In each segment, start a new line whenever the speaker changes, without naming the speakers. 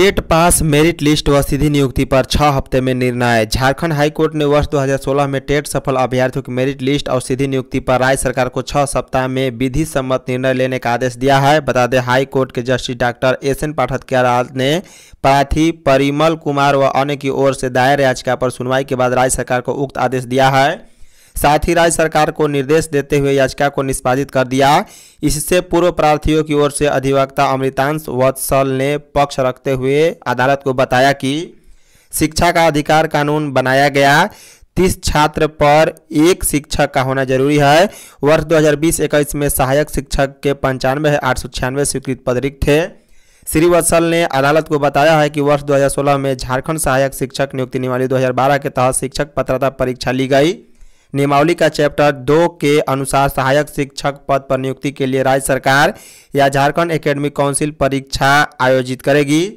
TET pass merit list व सीधी नियुक्ति पर छह हफ्ते में निर्णय झारखंड हाईकोर्ट ने वर्ष 2016 में टेट सफल अभ्यर्थियों की मेरिट लिस्ट और सीधी नियुक्ति पर राज्य सरकार को छह सप्ताह में विधि सम्मत निर्णय लेने का आदेश दिया है बता दें हाईकोर्ट के justice doctor S N Pathak की अदालत ने प्रार्थी परिमल कुमार व अन्य की ओर से दायर याचिका पर सुनवाई के बाद राज्य सरकार को उक्त आदेश दिया है साथ ही राज्य सरकार को निर्देश देते हुए याचिका को निष्पादित कर दिया इससे पूर्व प्रार्थियों की ओर से अधिवक्ता अमृतांश वत्सल ने पक्ष रखते हुए अदालत को बताया कि शिक्षा का अधिकार कानून बनाया गया तीस छात्र पर एक शिक्षक का होना जरूरी है वर्ष 2020-21 में सहायक शिक्षक के पंचानवे आठ सौ छियानवे स्वीकृत पद रिक्त थे श्री वत्सल ने अदालत को बताया है कि वर्ष 2016 में झारखंड सहायक शिक्षक नियुक्ति निवाली 2012 के तहत शिक्षक पत्रता परीक्षा ली गई नियमावली का चैप्टर दो के अनुसार सहायक शिक्षक पद पर नियुक्ति के लिए राज्य सरकार या झारखंड एकेडमिक काउंसिल परीक्षा आयोजित करेगी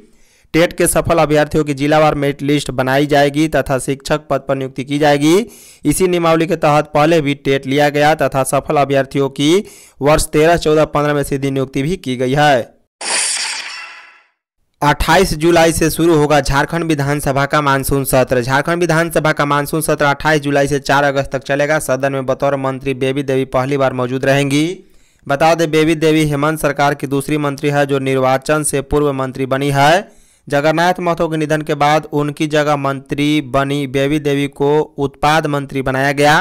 टेट के सफल अभ्यर्थियों की जिलावार मेरिट लिस्ट बनाई जाएगी तथा शिक्षक पद पर नियुक्ति की जाएगी इसी नियमावली के तहत पहले भी टेट लिया गया तथा सफल अभ्यर्थियों की वर्ष तेरह चौदह पंद्रह में सीधी नियुक्ति भी की गई है 28 जुलाई से शुरू होगा झारखंड विधानसभा का मानसून सत्र झारखंड विधानसभा का मानसून सत्र 28 जुलाई से 4 अगस्त तक चलेगा सदन में बतौर मंत्री बेबी देवी पहली बार मौजूद रहेंगी बता दें बेबी देवी हेमंत सरकार की दूसरी मंत्री है जो निर्वाचन से पूर्व मंत्री बनी है जगन्नाथ महतो के निधन के बाद उनकी जगह मंत्री बनी बेबी देवी को उत्पाद मंत्री बनाया गया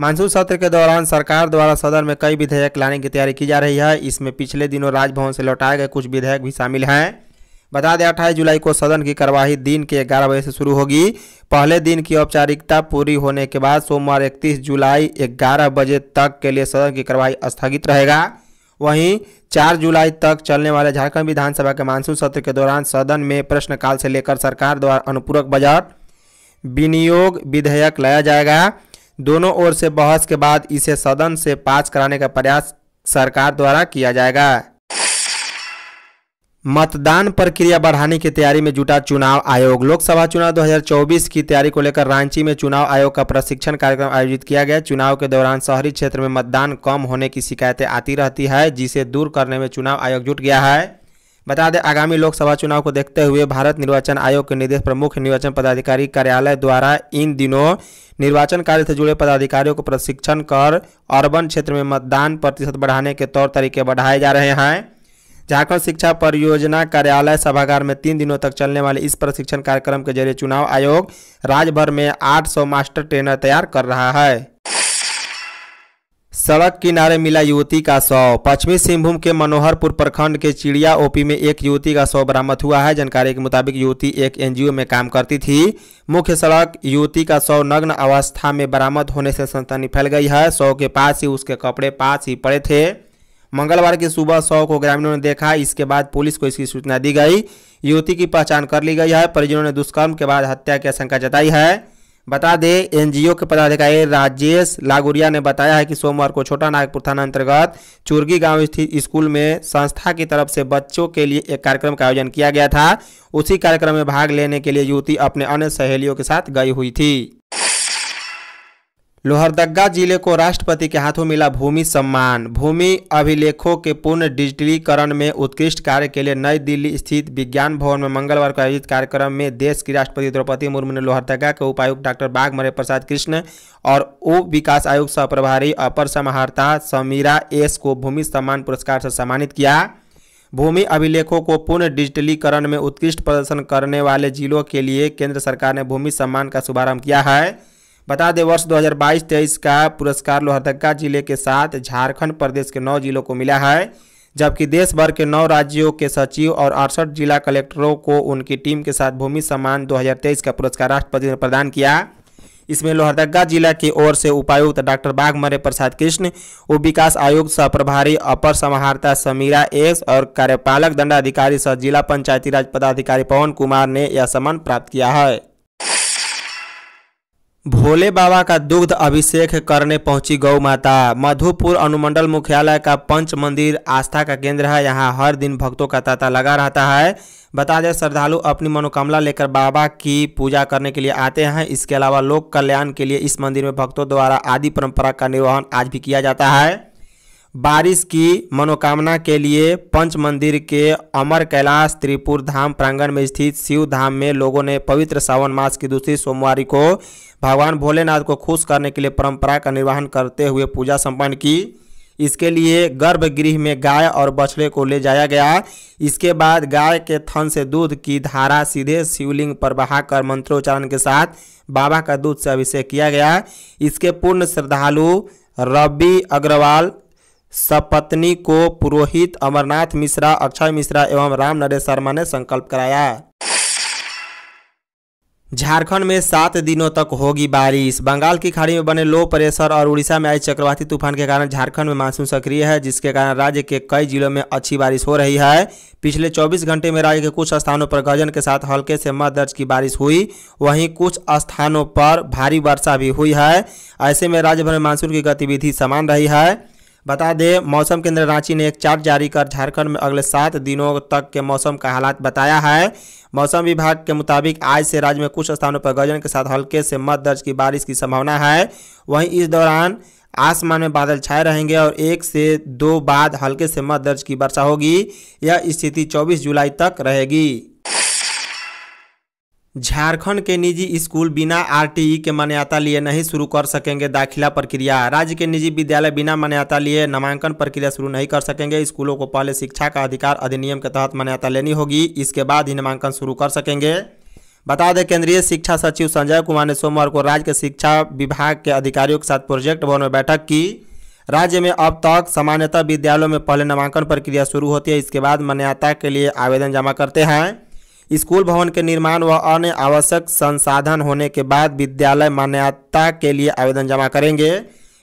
मानसून सत्र के दौरान सरकार द्वारा सदन में कई विधेयक लाने की तैयारी की जा रही है इसमें पिछले दिनों राजभवन से लौटाए गए कुछ विधेयक भी शामिल हैं बता दें अट्ठाईस जुलाई को सदन की कार्यवाही दिन के ग्यारह बजे से शुरू होगी पहले दिन की औपचारिकता पूरी होने के बाद सोमवार 31 जुलाई 11 बजे तक के लिए सदन की कार्यवाही स्थगित रहेगा वहीं 4 जुलाई तक चलने वाले झारखंड विधानसभा के मानसून सत्र के दौरान सदन में प्रश्नकाल से लेकर सरकार द्वारा अनुपूरक बजट विनियोग विधेयक लाया जाएगा दोनों ओर से बहस के बाद इसे सदन से पास कराने का प्रयास सरकार द्वारा किया जाएगा मतदान प्रक्रिया बढ़ाने की तैयारी में जुटा चुनाव आयोग लोकसभा चुनाव 2024 की तैयारी को लेकर रांची में चुनाव आयोग का प्रशिक्षण कार्यक्रम आयोजित किया गया चुनाव के दौरान शहरी क्षेत्र में मतदान कम होने की शिकायतें आती रहती है जिसे दूर करने में चुनाव आयोग जुट गया है बता दें आगामी लोकसभा चुनाव को देखते हुए भारत निर्वाचन आयोग के निर्देश पर मुख्य निर्वाचन पदाधिकारी कार्यालय द्वारा इन दिनों निर्वाचन कार्य से जुड़े पदाधिकारियों को प्रशिक्षण कर अर्बन क्षेत्र में मतदान प्रतिशत बढ़ाने के तौर तरीके बढ़ाए जा रहे हैं झारखंड शिक्षा परियोजना कार्यालय सभागार में तीन दिनों तक चलने वाले इस प्रशिक्षण कार्यक्रम के जरिए चुनाव आयोग राज्य भर में 800 मास्टर ट्रेनर तैयार कर रहा है सड़क किनारे मिला युवती का शव पश्चिमी सिंहभूम के मनोहरपुर प्रखंड के चिड़िया ओपी में एक युवती का शव बरामद हुआ है जानकारी के मुताबिक युवती एक एनजीओ में काम करती थी मुख्य सड़क युवती का शव नग्न अवस्था में बरामद होने से सनसनी फैल गई है शव के पास ही उसके कपड़े पास ही पड़े थे मंगलवार की सुबह शव को ग्रामीणों ने देखा इसके बाद पुलिस को इसकी सूचना दी गई युवती की पहचान कर ली गई है परिजनों ने दुष्कर्म के बाद हत्या की आशंका जताई है बता दें एनजीओ के पदाधिकारी राजेश लागुरिया ने बताया है कि सोमवार को छोटा नागपुर थाना अंतर्गत चुरगी गांव स्थित स्कूल में संस्था की तरफ से बच्चों के लिए एक कार्यक्रम का आयोजन किया गया था उसी कार्यक्रम में भाग लेने के लिए युवती अपने अन्य सहेलियों के साथ गई हुई थी लोहरदगा जिले को राष्ट्रपति के हाथों मिला भूमि सम्मान भूमि अभिलेखों के पूर्ण डिजिटलीकरण में उत्कृष्ट कार्य के लिए नई दिल्ली स्थित विज्ञान भवन में मंगलवार को आयोजित कार्यक्रम में देश की राष्ट्रपति द्रौपदी मुर्मू ने लोहरदगा के उपायुक्त डॉक्टर बागमरे प्रसाद कृष्ण और उप विकास आयुक्त सह प्रभारी अपर समाहर्ता समीरा एस को भूमि सम्मान पुरस्कार से सम्मानित किया भूमि अभिलेखों को पूर्ण डिजिटलीकरण में उत्कृष्ट प्रदर्शन करने वाले जिलों के लिए केंद्र सरकार ने भूमि सम्मान का शुभारंभ किया है बता दें वर्ष 2022-23 का पुरस्कार लोहरदगा जिले के साथ झारखंड प्रदेश के नौ जिलों को मिला है जबकि देश भर के नौ राज्यों के सचिव और अड़सठ जिला कलेक्टरों को उनकी टीम के साथ भूमि सम्मान 2023 का पुरस्कार राष्ट्रपति ने प्रदान किया इसमें लोहरदगा जिला की ओर से उपायुक्त डॉक्टर बाघमरे प्रसाद कृष्ण उप विकास आयुक्त सह प्रभारी अपर समाहर्ता समीरा एस और कार्यपालक दंडाधिकारी सह जिला पंचायती राज पदाधिकारी पवन कुमार ने यह सम्मान प्राप्त किया है भोले बाबा का दुग्ध अभिषेक करने पहुंची गौ माता मधुपुर अनुमंडल मुख्यालय का पंच मंदिर आस्था का केंद्र है यहाँ हर दिन भक्तों का तांता लगा रहता है बता दें श्रद्धालु अपनी मनोकामना लेकर बाबा की पूजा करने के लिए आते हैं इसके अलावा लोक कल्याण के लिए इस मंदिर में भक्तों द्वारा आदि परंपरा का निर्वहन आज भी किया जाता है बारिश की मनोकामना के लिए पंच मंदिर के अमर कैलाश त्रिपुर धाम प्रांगण में स्थित शिव धाम में लोगों ने पवित्र सावन मास की दूसरी सोमवारी को भगवान भोलेनाथ को खुश करने के लिए परंपरा का निर्वहन करते हुए पूजा संपन्न की इसके लिए गर्भगृह में गाय और बछड़े को ले जाया गया इसके बाद गाय के थन से दूध की धारा सीधे शिवलिंग पर बहाकर मंत्रोच्चारण के साथ बाबा का दूध से अभिषेक किया गया इसके पूर्ण श्रद्धालु रवि अग्रवाल सपत्नी को पुरोहित अमरनाथ मिश्रा अक्षय मिश्रा एवं राम नरेश शर्मा ने संकल्प कराया झारखंड में सात दिनों तक होगी बारिश बंगाल की खाड़ी में बने लो प्रेशर और उड़ीसा में आए चक्रवाती तूफान के कारण झारखंड में मानसून सक्रिय है जिसके कारण राज्य के कई जिलों में अच्छी बारिश हो रही है पिछले 24 घंटे में राज्य के कुछ स्थानों पर गजन के साथ हल्के से मध्य दर्ज की बारिश हुई वहीं कुछ स्थानों पर भारी वर्षा भी हुई है ऐसे में राज्य भर में मानसून की गतिविधि समान रही है बता दें मौसम केंद्र रांची ने एक चार्ट जारी कर झारखंड में अगले सात दिनों तक के मौसम का हालात बताया है मौसम विभाग के मुताबिक आज से राज्य में कुछ स्थानों पर गजन के साथ हल्के से मध दर्ज की बारिश की संभावना है वहीं इस दौरान आसमान में बादल छाए रहेंगे और एक से दो बाद हल्के से मध दर्ज की वर्षा होगी यह स्थिति चौबीस जुलाई तक रहेगी झारखंड के निजी स्कूल बिना आरटीई के मान्यता लिए नहीं शुरू कर सकेंगे दाखिला प्रक्रिया राज्य के निजी विद्यालय बिना मान्यता लिए नामांकन प्रक्रिया शुरू नहीं कर सकेंगे स्कूलों को पहले शिक्षा का अधिकार अधिनियम के तहत मान्यता लेनी होगी इसके बाद ही नामांकन शुरू कर सकेंगे बता दें केंद्रीय शिक्षा सचिव संजय कुमार ने सोमवार को राज्य के शिक्षा विभाग के अधिकारियों के साथ प्रोजेक्ट भवन में बैठक की राज्य में अब तक सामान्यतः विद्यालयों में पहले नामांकन प्रक्रिया शुरू होती है इसके बाद मान्यता के लिए आवेदन जमा करते हैं स्कूल भवन के निर्माण व अन्य आवश्यक संसाधन होने के बाद विद्यालय मान्यता के लिए आवेदन जमा करेंगे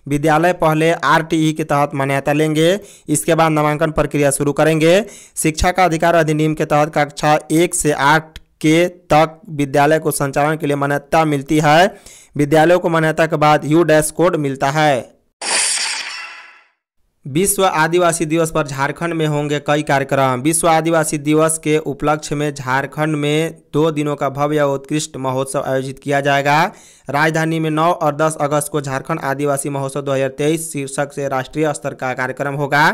विद्यालय पहले आरटीई के तहत मान्यता लेंगे इसके बाद नामांकन प्रक्रिया शुरू करेंगे शिक्षा का अधिकार अधिनियम के तहत कक्षा एक से आठ के तक विद्यालय को संचालन के लिए मान्यता मिलती है विद्यालयों को मान्यता के बाद यू डैश कोड मिलता है विश्व आदिवासी दिवस पर झारखंड में होंगे कई कार्यक्रम विश्व आदिवासी दिवस के उपलक्ष्य में झारखंड में दो दिनों का भव्य उत्कृष्ट महोत्सव आयोजित किया जाएगा राजधानी में 9 और 10 अगस्त को झारखंड आदिवासी महोत्सव 2023 शीर्षक से राष्ट्रीय स्तर का कार्यक्रम होगा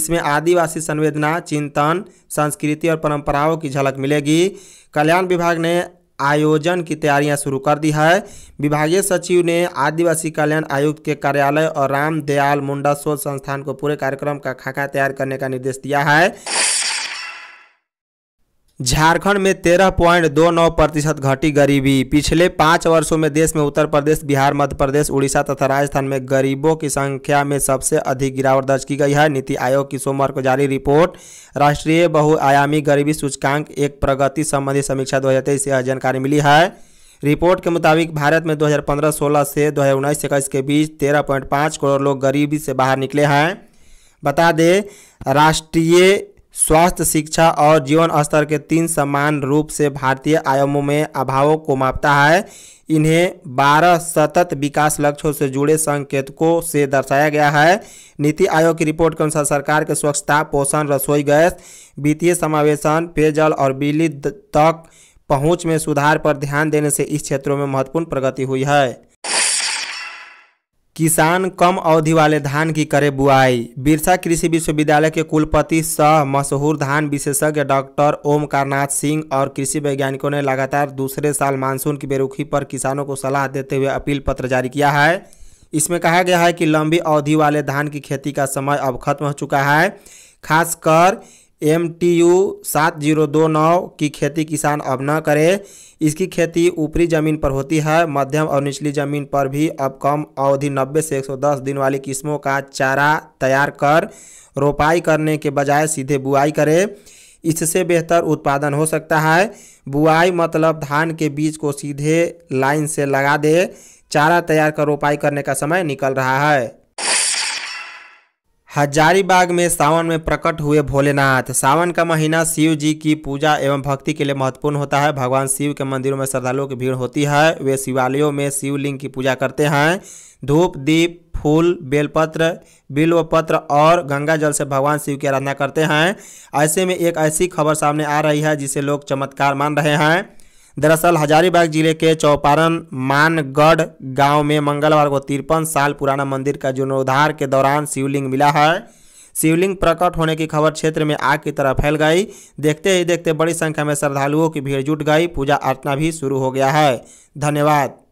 इसमें आदिवासी संवेदना चिंतन संस्कृति और परंपराओं की झलक मिलेगी कल्याण विभाग ने आयोजन की तैयारियां शुरू कर दी है विभागीय सचिव ने आदिवासी कल्याण आयुक्त के कार्यालय और रामदयाल मुंडा शोध संस्थान को पूरे कार्यक्रम का खाका तैयार करने का निर्देश दिया है झारखंड में तेरह पॉइंट दो नौ प्रतिशत घटी गरीबी पिछले पाँच वर्षों में देश में उत्तर प्रदेश बिहार मध्य प्रदेश उड़ीसा तथा राजस्थान में गरीबों की संख्या में सबसे अधिक गिरावट दर्ज की गई है नीति आयोग की सोमवार को जारी रिपोर्ट राष्ट्रीय बहुआयामी गरीबी सूचकांक एक प्रगति संबंधी समीक्षा दो से जानकारी मिली है रिपोर्ट के मुताबिक भारत में दो हज़ार से दो हज़ार के बीच तेरह करोड़ लोग गरीबी से बाहर निकले हैं बता दें राष्ट्रीय स्वास्थ्य शिक्षा और जीवन स्तर के तीन समान रूप से भारतीय आयामों में अभावों को मापता है इन्हें 12 सतत विकास लक्ष्यों से जुड़े संकेतकों से दर्शाया गया है नीति आयोग की रिपोर्ट के अनुसार सरकार के स्वच्छता पोषण रसोई गैस वित्तीय समावेशन पेयजल और बिजली तक पहुंच में सुधार पर ध्यान देने से इस क्षेत्रों में महत्वपूर्ण प्रगति हुई है किसान कम अवधि वाले धान की करे बुआई बिरसा कृषि विश्वविद्यालय के कुलपति सह मशहूर धान विशेषज्ञ डॉक्टर ओमकारनाथ सिंह और कृषि वैज्ञानिकों ने लगातार दूसरे साल मानसून की बेरुखी पर किसानों को सलाह देते हुए अपील पत्र जारी किया है इसमें कहा गया है कि लंबी अवधि वाले धान की खेती का समय अब खत्म हो चुका है खासकर एम टी यू सात जीरो दो नौ की खेती किसान अब न करे इसकी खेती ऊपरी ज़मीन पर होती है मध्यम और निचली ज़मीन पर भी अब कम अवधि नब्बे से एक सौ दस दिन वाली किस्मों का चारा तैयार कर रोपाई करने के बजाय सीधे बुआई करे इससे बेहतर उत्पादन हो सकता है बुआई मतलब धान के बीज को सीधे लाइन से लगा दे चारा तैयार कर रोपाई करने का समय निकल रहा है हजारीबाग में सावन में प्रकट हुए भोलेनाथ सावन का महीना शिव जी की पूजा एवं भक्ति के लिए महत्वपूर्ण होता है भगवान शिव के मंदिरों में श्रद्धालुओं की भीड़ होती है वे शिवालयों में शिवलिंग की पूजा करते हैं धूप दीप फूल बेलपत्र बिल्वपत्र और गंगा जल से भगवान शिव की आराधना करते हैं ऐसे में एक ऐसी खबर सामने आ रही है जिसे लोग चमत्कार मान रहे हैं दरअसल हजारीबाग जिले के चौपारण मानगढ़ गांव में मंगलवार को तिरपन साल पुराना मंदिर का जीर्णोद्धार के दौरान शिवलिंग मिला है शिवलिंग प्रकट होने की खबर क्षेत्र में आग की तरह फैल गई देखते ही देखते बड़ी संख्या में श्रद्धालुओं की भीड़ जुट गई पूजा अर्चना भी शुरू हो गया है धन्यवाद